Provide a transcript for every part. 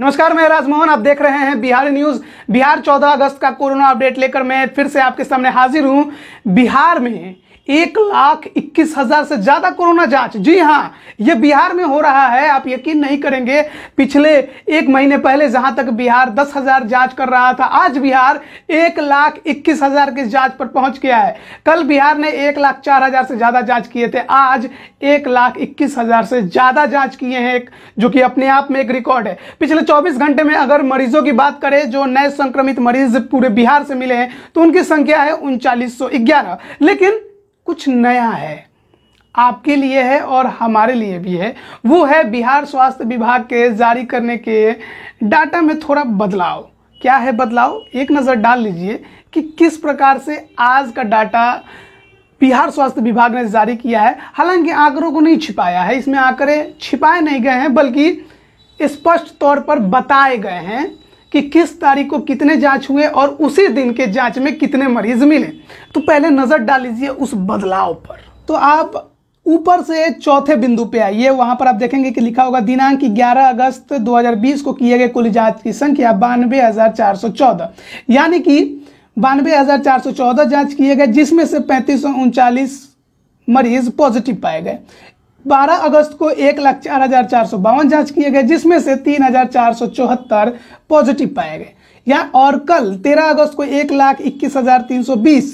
नमस्कार मैं राजमोहन आप देख रहे हैं बिहार न्यूज बिहार 14 अगस्त का कोरोना अपडेट लेकर मैं फिर से आपके सामने हाजिर हूं बिहार में एक लाख इक्कीस हजार से ज्यादा कोरोना जांच जी हाँ ये बिहार में हो रहा है आप यकीन नहीं करेंगे पिछले एक महीने पहले जहां तक बिहार दस हजार जांच कर रहा था आज बिहार एक लाख इक्कीस हजार की जांच पर पहुंच गया है कल बिहार ने एक लाख चार हजार से ज्यादा जांच किए थे आज एक लाख इक्कीस हजार से ज्यादा जांच किए हैं जो कि अपने आप में एक रिकॉर्ड है पिछले चौबीस घंटे में अगर मरीजों की बात करें जो नए संक्रमित मरीज पूरे बिहार से मिले हैं तो उनकी संख्या है उनचालीस लेकिन कुछ नया है आपके लिए है और हमारे लिए भी है वो है बिहार स्वास्थ्य विभाग के जारी करने के डाटा में थोड़ा बदलाव क्या है बदलाव एक नज़र डाल लीजिए कि किस प्रकार से आज का डाटा बिहार स्वास्थ्य विभाग ने जारी किया है हालांकि आंकड़ों को नहीं छिपाया है इसमें आंकड़े छिपाए नहीं गए हैं बल्कि स्पष्ट तौर पर बताए गए हैं कि किस तारीख को कितने जांच हुए और उसी दिन के जांच में कितने मरीज मिले तो पहले नज़र डाल लीजिए उस बदलाव पर तो आप ऊपर से चौथे बिंदु पे आइए वहां पर आप देखेंगे कि लिखा होगा दिनांक 11 अगस्त 2020 को किए गए कुल जांच की संख्या बानवे यानी कि बानवे जांच किए गए जिसमें से पैंतीस मरीज पॉजिटिव पाए गए 12 अगस्त को एक लाख चार हजार चार सौ बावन जांच किए गए जिसमें से तीन हजार चार सौ चौहत्तर पॉजिटिव पाए गए या और कल 13 अगस्त को एक लाख इक्कीस हजार तीन सौ बीस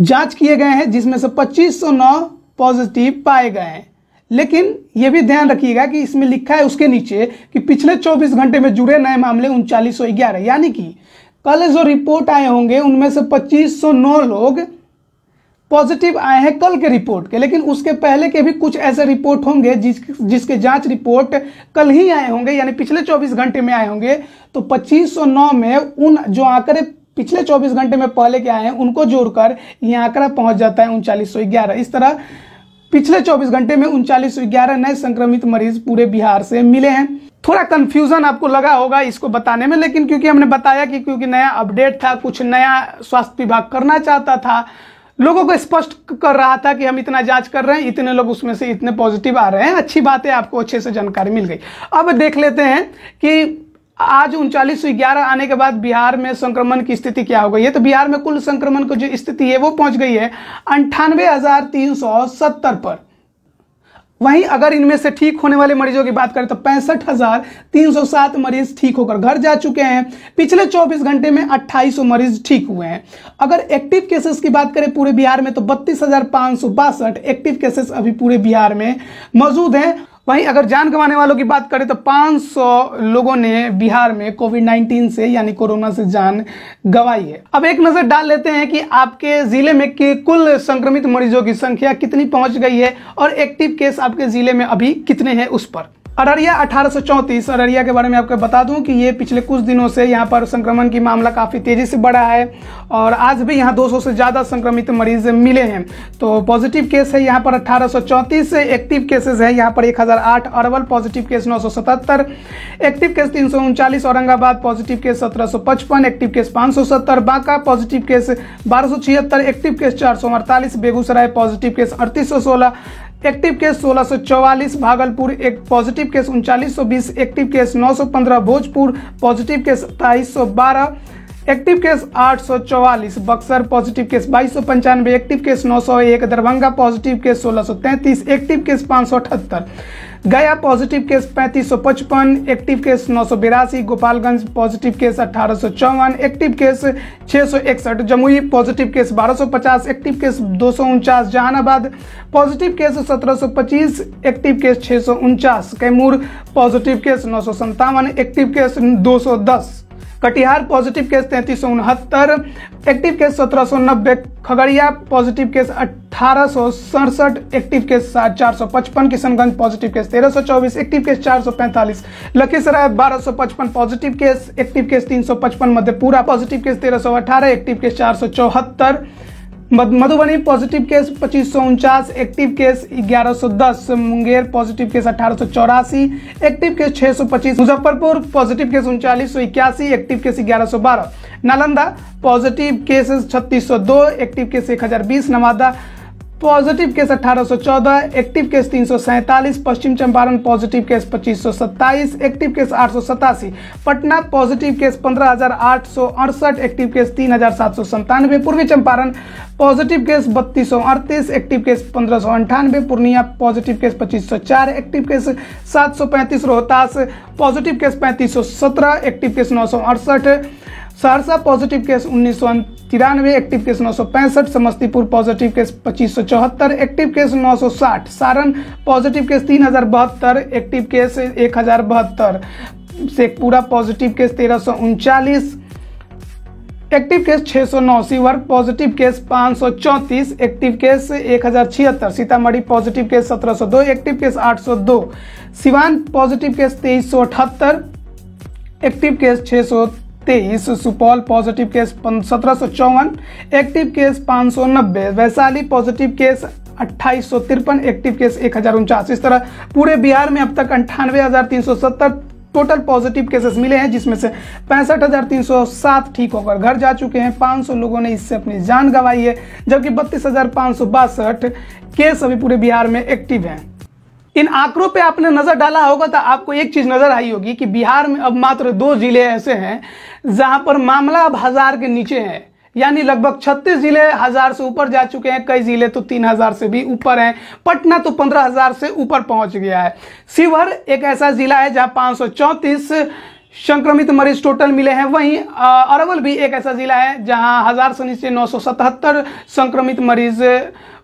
जांच किए गए हैं जिसमें से पच्चीस सौ नौ पॉजिटिव पाए गए हैं लेकिन यह भी ध्यान रखिएगा कि इसमें लिखा है उसके नीचे कि पिछले 24 घंटे में जुड़े नए मामले उनचालीस यानी कि कल जो रिपोर्ट आए होंगे उनमें से 2509 लोग पॉजिटिव आए हैं कल के रिपोर्ट के लेकिन उसके पहले के भी कुछ ऐसे रिपोर्ट होंगे जिस जिसके जांच रिपोर्ट कल ही आए होंगे यानी पिछले 24 घंटे में आए होंगे तो 2509 में उन जो आंकड़े पिछले 24 घंटे में पहले के आए हैं उनको जोड़कर यह आंकड़ा पहुंच जाता है उनचालीस इस तरह पिछले 24 घंटे में उनचालीस नए संक्रमित मरीज पूरे बिहार से मिले हैं थोड़ा कन्फ्यूजन आपको लगा होगा इसको बताने में लेकिन क्योंकि हमने बताया कि क्योंकि नया अपडेट था कुछ नया स्वास्थ्य विभाग करना चाहता था लोगों को स्पष्ट कर रहा था कि हम इतना जांच कर रहे हैं इतने लोग उसमें से इतने पॉजिटिव आ रहे हैं अच्छी बात है आपको अच्छे से जानकारी मिल गई अब देख लेते हैं कि आज उनचालीस सौ ग्यारह आने के बाद बिहार में संक्रमण की स्थिति क्या हो गई है तो बिहार में कुल संक्रमण की जो स्थिति है वो पहुंच गई है अंठानवे हजार तीन सौ सत्तर पर वहीं अगर इनमें से ठीक होने वाले मरीजों की बात करें तो पैंसठ मरीज ठीक होकर घर जा चुके हैं पिछले 24 घंटे में 2800 मरीज ठीक हुए हैं अगर एक्टिव केसेस की बात करें पूरे बिहार में तो बत्तीस एक्टिव केसेस अभी पूरे बिहार में मौजूद हैं वहीं अगर जान गंवाने वालों की बात करें तो 500 लोगों ने बिहार में कोविड 19 से यानी कोरोना से जान गंवाई है अब एक नज़र डाल लेते हैं कि आपके ज़िले में कि कुल संक्रमित मरीजों की संख्या कितनी पहुंच गई है और एक्टिव केस आपके ज़िले में अभी कितने हैं उस पर अररिया अठारह अररिया के बारे में आपको बता दूं कि ये पिछले कुछ दिनों से यहाँ पर संक्रमण की मामला काफ़ी तेज़ी से बढ़ा है और आज भी यहाँ 200 से ज़्यादा संक्रमित मरीज मिले हैं तो पॉजिटिव केस है यहाँ पर अठारह एक्टिव केसेस हैं यहाँ पर 1008 Arwal positive case 977 active case तीन औरंगाबाद पॉजिटिव केस सत्रह एक्टिव केस पाँच बांका पॉजिटिव केस बारह एक्टिव केस चार बेगूसराय पॉजिटिव केस अड़तीस एक्टिव केस 1644 भागलपुर एक पॉजिटिव केस उनचालीस active case 915 Bhojpur positive case सत्ताईस active case 844 Buxar positive case बाईस active case 901 Darbhanga positive case 1633 active case पाँच गया पॉजिटिव केस पैंतीस सौ पचपन एक्टिव केस नौ सौ बिरासी गोपालगंज पॉजिटिव केस अठारह सौ चौवन एक्टिव केस छः सौ इकसठ जमुई पॉजिटिव केस बारह सौ पचास एक्टिव केस दो सौ उनचास जहानाबाद पॉजिटिव केस सत्रह सौ पच्चीस एक्टिव केस छः सौ उनचास कैमूर पॉजिटिव केस नौ सौ संतावन एक्टिव केस दो सौ दस कटिहार पॉजिटिव केस तैंतीस सौ उनहत्तर एक्टिव केस सत्रह सौ नब्बे खगड़िया पॉजिटिव केस अठारह सौ सड़सठ एक्टिव केस चार सौ पचपन किशनगंज पॉजिटिव केस तेरह सौ चौबीस एक्टिव केस चार सौ पैंतालीस लखीसराय बारह सौ पचपन पॉजिटिव केस एक्टिव केस तीन सौ पचपन मधेपुरा पॉजिटिव केस तेरह सौ अठारह एक्टिव केस चार सौ चौहत्तर मधुबनी पॉजिटिव केस पच्चीस active case 1110 Munger positive case अठारह active case 625 Muzaffarpur positive case उनचालीस active case 1112 Nalanda positive cases 3602 active case 1020 Nawada positive case 1814 active case तीन Paschim Champaran positive case 2527 active case आठ पटना पॉजिटिव केस पंद्रह एक्टिव केस तीन पूर्वी चंपारण पॉजिटिव केस बत्तीस एक्टिव केस पंद्रह Purnia positive case 2504 active case 735 Rohtas positive case 3517 active case नौ Saharsa positive case उन्नीस तिरानवे active case नौ सौ पैंसठ समस्तीपुर पॉजिटिव केस पच्चीस सौ चौहत्तर एक्टिव केस नौ सौ साठ सारण पॉजिटिव केस तीन हजार बहत्तर एक्टिव केस एक हजार बहत्तर शेखपुरा पॉजिटिव केस तेरह सौ उनचालीस एक्टिव केस छः सौ नौ सीवर पॉजिटिव केस पाँच सौ चौंतीस एक्टिव केस एक हज़ार छिहत्तर सीतामढ़ी पॉजिटिव केस सत्रह सौ दो एक्टिव केस आठ सौ दो सिवान पॉजिटिव केस तेईस सौ अठहत्तर एक्टिव केस छः सौ तेईस सुपौल पॉजिटिव केस सत्रह सौ चौवन एक्टिव केस पाँच सौ नब्बे वैशाली पॉजिटिव केस अट्ठाईस सौ तिरपन एक्टिव केस एक हज़ार उनचास इस तरह पूरे बिहार में अब तक अंठानवे हज़ार तीन सौ सत्तर टोटल पॉजिटिव केसेस मिले हैं जिसमें से पैंसठ हज़ार तीन सौ सात ठीक होकर घर जा चुके हैं 500 लोगों ने इससे अपनी जान गंवाई है जबकि बत्तीस हज़ार पाँच सौ बासठ केस अभी पूरे बिहार में एक्टिव हैं इन आंकड़ों पे आपने नज़र डाला होगा तो आपको एक चीज़ नज़र आई होगी कि बिहार में अब मात्र दो ज़िले ऐसे हैं जहां पर मामला अब हज़ार के नीचे है यानी लगभग 36 जिले हजार से ऊपर जा चुके हैं कई जिले तो 3000 से भी ऊपर हैं पटना तो 15000 से ऊपर पहुंच गया है शिवहर एक ऐसा जिला है जहां पांच संक्रमित मरीज टोटल मिले हैं वहीं अरवल भी एक ऐसा जिला है जहां हजार से नीचे नौ संक्रमित मरीज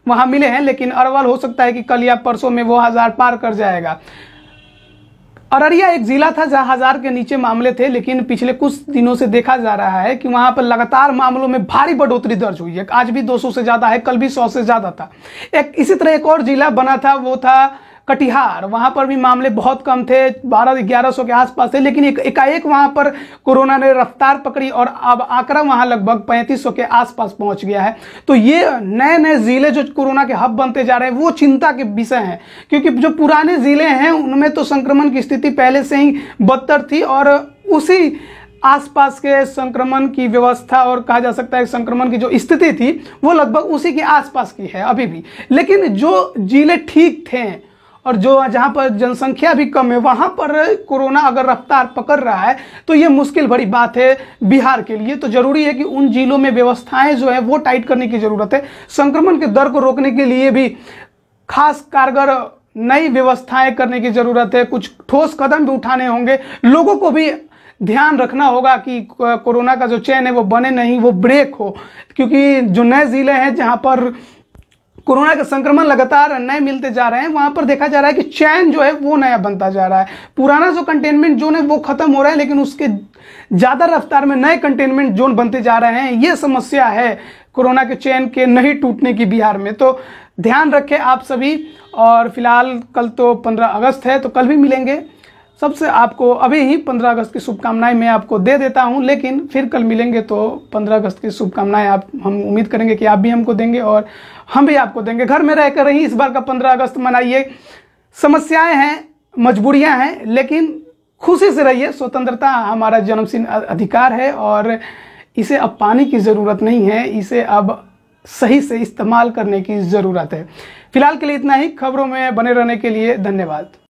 वहां मिले हैं लेकिन अरवल हो सकता है कि कल या परसों में वो हजार पार कर जाएगा अररिया एक जिला था जहां हजार के नीचे मामले थे लेकिन पिछले कुछ दिनों से देखा जा रहा है कि वहां पर लगातार मामलों में भारी बढ़ोतरी दर्ज हुई है आज भी 200 से ज्यादा है कल भी 100 से ज्यादा था एक इसी तरह एक और जिला बना था वो था कटिहार वहाँ पर भी मामले बहुत कम थे बारह ग्यारह सौ के आसपास थे लेकिन एकाएक वहाँ पर कोरोना ने रफ्तार पकड़ी और अब आंकड़ा वहाँ लगभग पैंतीस सौ के आसपास पहुँच गया है तो ये नए नए ज़िले जो कोरोना के हब बनते जा रहे हैं वो चिंता के विषय हैं क्योंकि जो पुराने ज़िले हैं उनमें तो संक्रमण की स्थिति पहले से ही बदतर थी और उसी आसपास के संक्रमण की व्यवस्था और कहा जा सकता है संक्रमण की जो स्थिति थी वो लगभग उसी के आसपास की है अभी भी लेकिन जो जिले ठीक थे और जो जहाँ पर जनसंख्या भी कम है वहाँ पर कोरोना अगर रफ्तार पकड़ रहा है तो ये मुश्किल भरी बात है बिहार के लिए तो जरूरी है कि उन जिलों में व्यवस्थाएं जो है वो टाइट करने की जरूरत है संक्रमण के दर को रोकने के लिए भी खास कारगर नई व्यवस्थाएं करने की जरूरत है कुछ ठोस कदम भी उठाने होंगे लोगों को भी ध्यान रखना होगा कि कोरोना का जो चैन है वो बने नहीं वो ब्रेक हो क्योंकि जो नए ज़िले हैं जहाँ पर कोरोना के संक्रमण लगातार नए मिलते जा रहे हैं वहां पर देखा जा रहा है कि चैन जो है वो नया बनता जा रहा है पुराना जो कंटेनमेंट जोन है वो खत्म हो रहा है लेकिन उसके ज्यादा रफ्तार में नए कंटेनमेंट जोन बनते जा रहे हैं ये समस्या है कोरोना के चैन के नहीं टूटने की बिहार में तो ध्यान रखें आप सभी और फिलहाल कल तो पंद्रह अगस्त है तो कल भी मिलेंगे सबसे आपको अभी ही 15 अगस्त की शुभकामनाएं मैं आपको दे देता हूं लेकिन फिर कल मिलेंगे तो 15 अगस्त की शुभकामनाएं आप हम उम्मीद करेंगे कि आप भी हमको देंगे और हम भी आपको देंगे घर में रहकर ही इस बार का 15 अगस्त मनाइए समस्याएं हैं मजबूरियां हैं लेकिन खुशी से रहिए स्वतंत्रता हमारा जन्म अधिकार है और इसे अब पानी की ज़रूरत नहीं है इसे अब सही से इस्तेमाल करने की ज़रूरत है फिलहाल के लिए इतना ही खबरों में बने रहने के लिए धन्यवाद